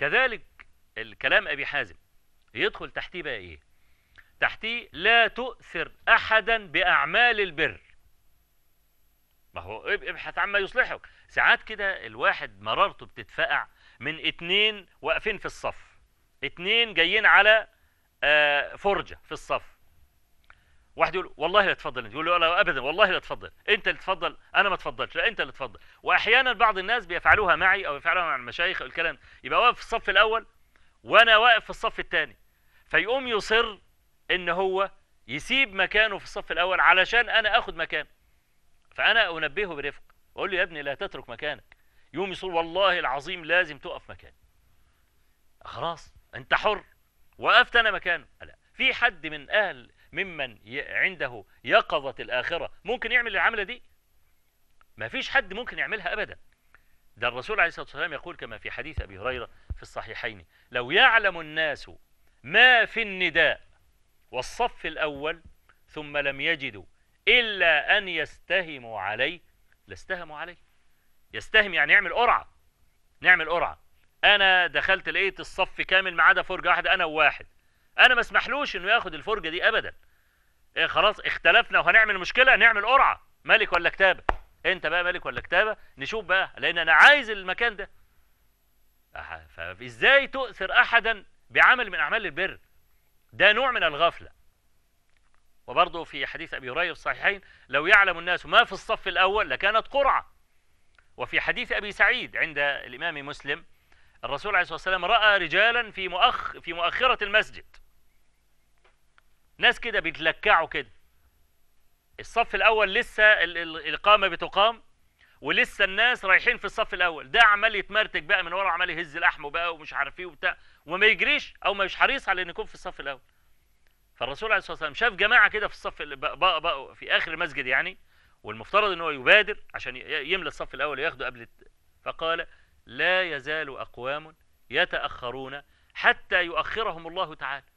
كذلك الكلام أبي حازم يدخل تحتيه بقى إيه تحتيه لا تؤثر أحدا بأعمال البر ما هو ابحث عما يصلحك ساعات كده الواحد مرارته بتتفقع من اتنين واقفين في الصف اتنين جايين على آه، فرجة في الصف واحد يقول والله لا تفضل انت يقول له لا ابدا والله لا تفضل انت اللي تفضل انا ما تفضلش لا انت اللي تفضل واحيانا بعض الناس بيفعلوها معي او يفعلوها مع المشايخ الكلام يبقى واقف في الصف الاول وانا واقف في الصف الثاني فيقوم يصر ان هو يسيب مكانه في الصف الاول علشان انا اخد مكان فانا انبهه برفق واقول له يا ابني لا تترك مكانك يقوم يصر والله العظيم لازم تقف مكاني خلاص انت حر وقفت انا مكانه لا في حد من اهل ممن عنده يقظة الآخرة ممكن يعمل العملة دي ما فيش حد ممكن يعملها أبدا ده الرسول عليه الصلاة والسلام يقول كما في حديث أبي هريرة في الصحيحين لو يعلم الناس ما في النداء والصف الأول ثم لم يجدوا إلا أن يستهموا عليه لاستهموا عليه يستهم يعني يعمل قرعة نعمل قرعة أنا دخلت لقيت الصف كامل ما عدا فرجة واحدة أنا وواحد انا ما اسمحلوش انه ياخد الفرجه دي ابدا إيه خلاص اختلفنا وهنعمل مشكله نعمل قرعه ملك ولا كتابه انت بقى ملك ولا كتابه نشوف بقى لان انا عايز المكان ده فازاي تؤثر احدا بعمل من اعمال البر ده نوع من الغفله وبرضه في حديث ابي هريره في الصحيحين لو يعلم الناس ما في الصف الاول لكانت قرعه وفي حديث ابي سعيد عند الامام مسلم الرسول عليه الصلاة والسلام رأى رجالا في مؤخ في مؤخرة المسجد ناس كده بيتلكعوا كده الصف الأول لسه الإقامة بتقام ولسه الناس رايحين في الصف الأول ده عمال يتمرتك بقى من ورا عمال يهز لحمه بقى ومش عارف إيه وبتاع وما يجريش أو مش حريص على إن يكون في الصف الأول فالرسول عليه الصلاة والسلام شاف جماعة كده في الصف بقى بقى بقى في آخر المسجد يعني والمفترض إن هو يبادر عشان يملى الصف الأول وياخده قبل فقال لا يزال أقوام يتأخرون حتى يؤخرهم الله تعالى